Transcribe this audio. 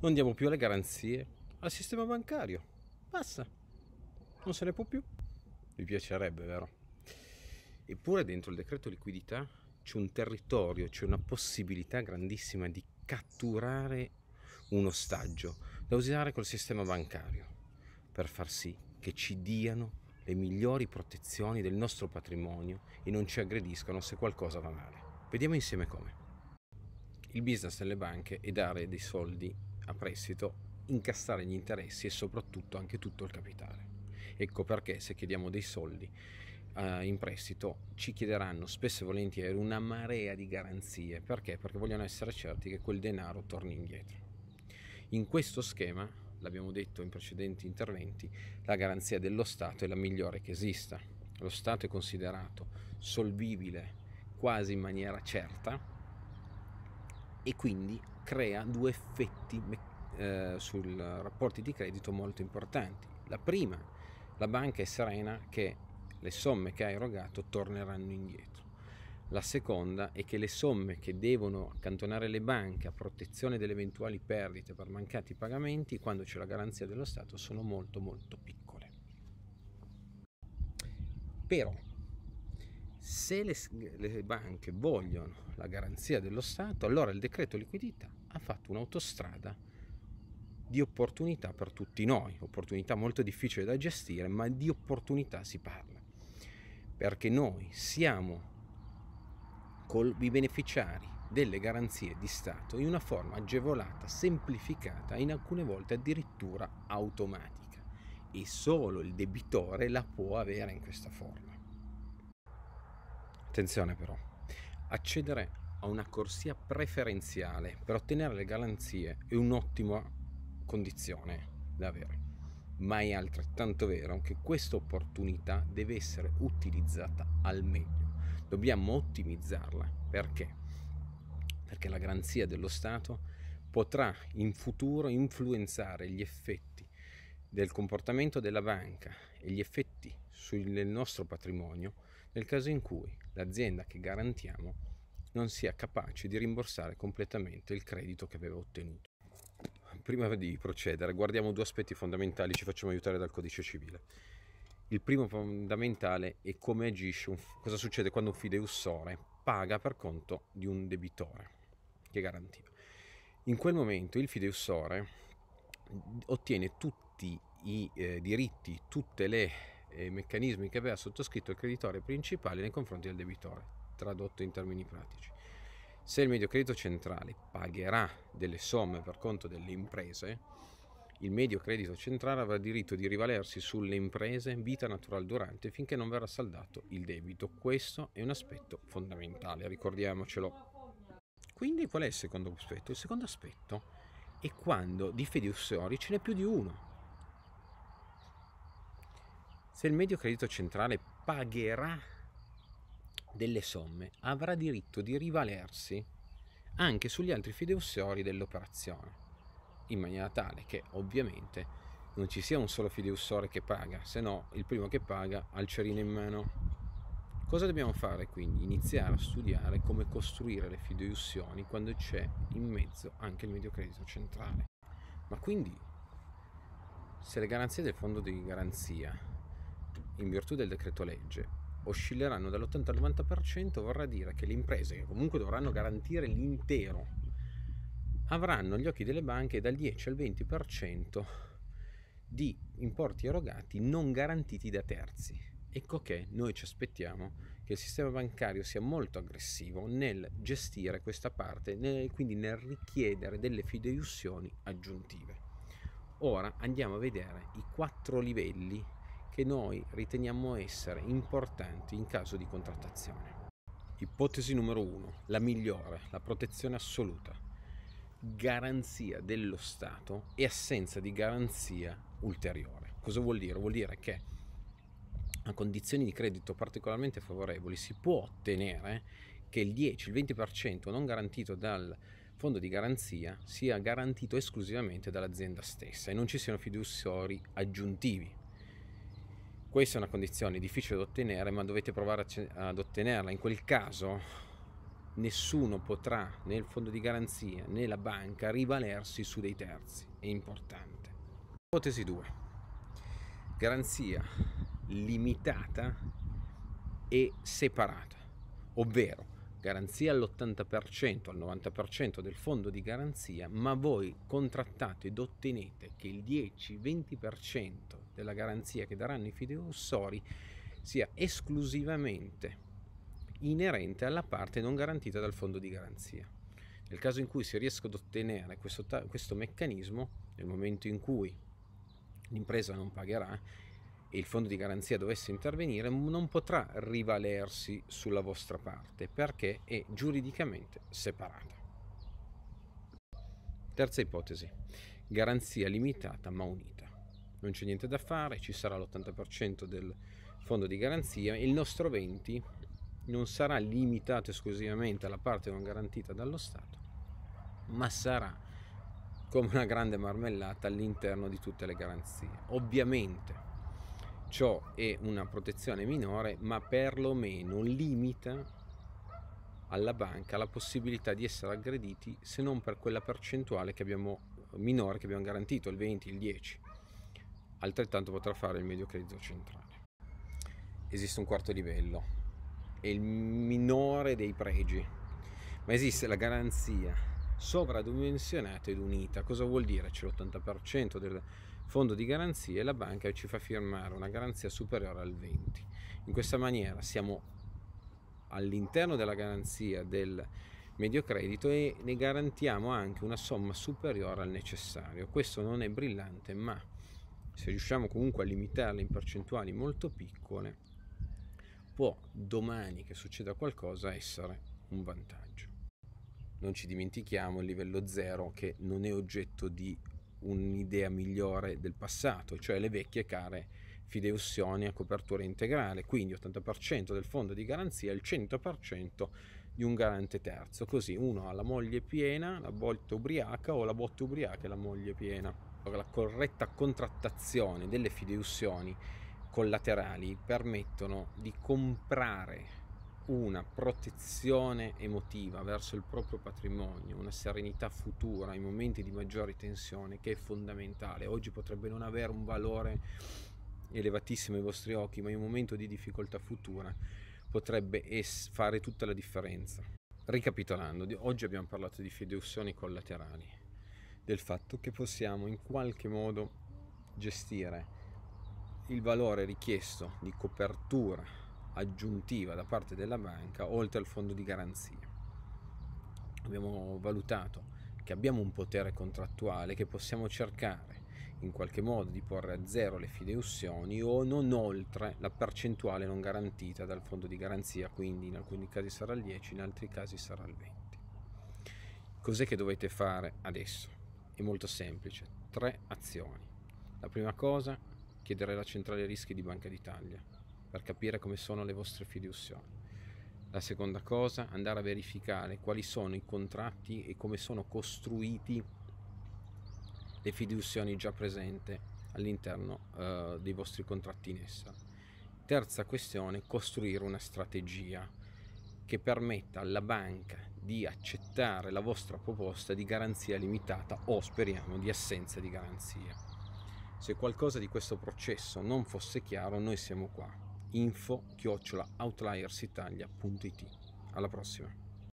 non diamo più le garanzie al sistema bancario. Basta, non se ne può più. Vi piacerebbe, vero? Eppure dentro il decreto liquidità c'è un territorio, c'è una possibilità grandissima di catturare un ostaggio da usare col sistema bancario per far sì che ci diano le migliori protezioni del nostro patrimonio e non ci aggrediscano se qualcosa va male. Vediamo insieme come. Il business delle banche è dare dei soldi a prestito incassare gli interessi e soprattutto anche tutto il capitale. Ecco perché se chiediamo dei soldi eh, in prestito ci chiederanno spesso e volentieri una marea di garanzie. Perché? Perché vogliono essere certi che quel denaro torni indietro. In questo schema, l'abbiamo detto in precedenti interventi, la garanzia dello Stato è la migliore che esista. Lo Stato è considerato solvibile quasi in maniera certa e quindi crea due effetti eh, sui rapporti di credito molto importanti. La prima, la banca è serena che le somme che ha erogato torneranno indietro. La seconda è che le somme che devono accantonare le banche a protezione delle eventuali perdite per mancati pagamenti, quando c'è la garanzia dello Stato, sono molto molto piccole. Però se le, le banche vogliono la garanzia dello Stato, allora il decreto liquidità ha fatto un'autostrada di opportunità per tutti noi, opportunità molto difficile da gestire, ma di opportunità si parla, perché noi siamo col, i beneficiari delle garanzie di Stato in una forma agevolata, semplificata, in alcune volte addirittura automatica e solo il debitore la può avere in questa forma. Attenzione però, accedere a una corsia preferenziale per ottenere le garanzie è un'ottima condizione da avere, ma è altrettanto vero che questa opportunità deve essere utilizzata al meglio, dobbiamo ottimizzarla perché? Perché la garanzia dello Stato potrà in futuro influenzare gli effetti del comportamento della banca e gli effetti sul nostro patrimonio nel caso in cui l'azienda che garantiamo non sia capace di rimborsare completamente il credito che aveva ottenuto. Prima di procedere guardiamo due aspetti fondamentali, ci facciamo aiutare dal codice civile. Il primo fondamentale è come agisce, cosa succede quando un fideussore paga per conto di un debitore che garantiva. In quel momento il fideussore ottiene tutti i eh, diritti, tutte le eh, meccanismi che aveva sottoscritto il creditore principale nei confronti del debitore, tradotto in termini pratici. Se il medio credito centrale pagherà delle somme per conto delle imprese, il medio credito centrale avrà diritto di rivalersi sulle imprese in vita natural durante finché non verrà saldato il debito. Questo è un aspetto fondamentale, ricordiamocelo. Quindi qual è il secondo aspetto? Il secondo aspetto è quando di fede ce n'è più di uno. Se il medio credito centrale pagherà delle somme, avrà diritto di rivalersi anche sugli altri fideussori dell'operazione, in maniera tale che ovviamente non ci sia un solo fideussore che paga, se no il primo che paga ha il cerino in mano. Cosa dobbiamo fare quindi? Iniziare a studiare come costruire le fideiussioni quando c'è in mezzo anche il medio credito centrale. Ma quindi, se le garanzie del fondo di garanzia in virtù del decreto legge oscilleranno dall'80 al 90% vorrà dire che le imprese che comunque dovranno garantire l'intero avranno agli occhi delle banche dal 10 al 20% di importi erogati non garantiti da terzi. Ecco che noi ci aspettiamo che il sistema bancario sia molto aggressivo nel gestire questa parte, nel, quindi nel richiedere delle fideiussioni aggiuntive. Ora andiamo a vedere i quattro livelli che noi riteniamo essere importanti in caso di contrattazione. Ipotesi numero 1, la migliore, la protezione assoluta, garanzia dello Stato e assenza di garanzia ulteriore. Cosa vuol dire? Vuol dire che a condizioni di credito particolarmente favorevoli si può ottenere che il 10, il 20% non garantito dal fondo di garanzia sia garantito esclusivamente dall'azienda stessa e non ci siano fiduciari aggiuntivi. Questa è una condizione difficile da ottenere, ma dovete provare ad ottenerla. In quel caso nessuno potrà, né il fondo di garanzia né la banca, rivalersi su dei terzi. È importante. Ipotesi 2. Garanzia limitata e separata, ovvero garanzia all'80%, al 90% del fondo di garanzia, ma voi contrattate ed ottenete che il 10-20% della garanzia che daranno i fideiussori sia esclusivamente inerente alla parte non garantita dal fondo di garanzia. Nel caso in cui si riesca ad ottenere questo, questo meccanismo, nel momento in cui l'impresa non pagherà e il fondo di garanzia dovesse intervenire, non potrà rivalersi sulla vostra parte perché è giuridicamente separata. Terza ipotesi, garanzia limitata ma unita non c'è niente da fare, ci sarà l'80% del fondo di garanzia, il nostro 20 non sarà limitato esclusivamente alla parte non garantita dallo Stato, ma sarà come una grande marmellata all'interno di tutte le garanzie. Ovviamente ciò è una protezione minore, ma perlomeno limita alla banca la possibilità di essere aggrediti se non per quella percentuale che abbiamo, minore che abbiamo garantito, il 20, il 10 altrettanto potrà fare il mediocredito centrale. Esiste un quarto livello, è il minore dei pregi, ma esiste la garanzia sovradimensionata ed unita. Cosa vuol dire? C'è l'80% del fondo di garanzia e la banca ci fa firmare una garanzia superiore al 20%. In questa maniera siamo all'interno della garanzia del mediocredito e ne garantiamo anche una somma superiore al necessario. Questo non è brillante, ma se riusciamo comunque a limitarle in percentuali molto piccole, può domani che succeda qualcosa essere un vantaggio. Non ci dimentichiamo il livello zero che non è oggetto di un'idea migliore del passato, cioè le vecchie care fideussioni a copertura integrale, quindi 80% del fondo di garanzia e il 100% di un garante terzo, così uno ha la moglie piena, la botte ubriaca o la botte ubriaca e la moglie piena. La corretta contrattazione delle fideussioni collaterali permettono di comprare una protezione emotiva verso il proprio patrimonio, una serenità futura in momenti di maggiore tensione che è fondamentale. Oggi potrebbe non avere un valore elevatissimo ai vostri occhi, ma in un momento di difficoltà futura potrebbe es- fare tutta la differenza. Ricapitolando, oggi abbiamo parlato di fideuzioni collaterali, del fatto che possiamo in qualche modo gestire il valore richiesto di copertura aggiuntiva da parte della banca oltre al fondo di garanzia. Abbiamo valutato che abbiamo un potere contrattuale che possiamo cercare in qualche modo di porre a zero le fideiussioni o non oltre la percentuale non garantita dal fondo di garanzia, quindi in alcuni casi sarà il 10, in altri casi sarà il 20. Cos'è che dovete fare adesso? È molto semplice, tre azioni. La prima cosa, chiedere alla centrale rischi di Banca d'Italia per capire come sono le vostre fideiussioni. La seconda cosa, andare a verificare quali sono i contratti e come sono costruiti le fiduzioni già presenti all'interno eh, dei vostri contratti in essa. Terza questione, costruire una strategia che permetta alla banca di accettare la vostra proposta di garanzia limitata o speriamo di assenza di garanzia. Se qualcosa di questo processo non fosse chiaro, noi siamo qua. info-outliersitalia.it. Alla prossima.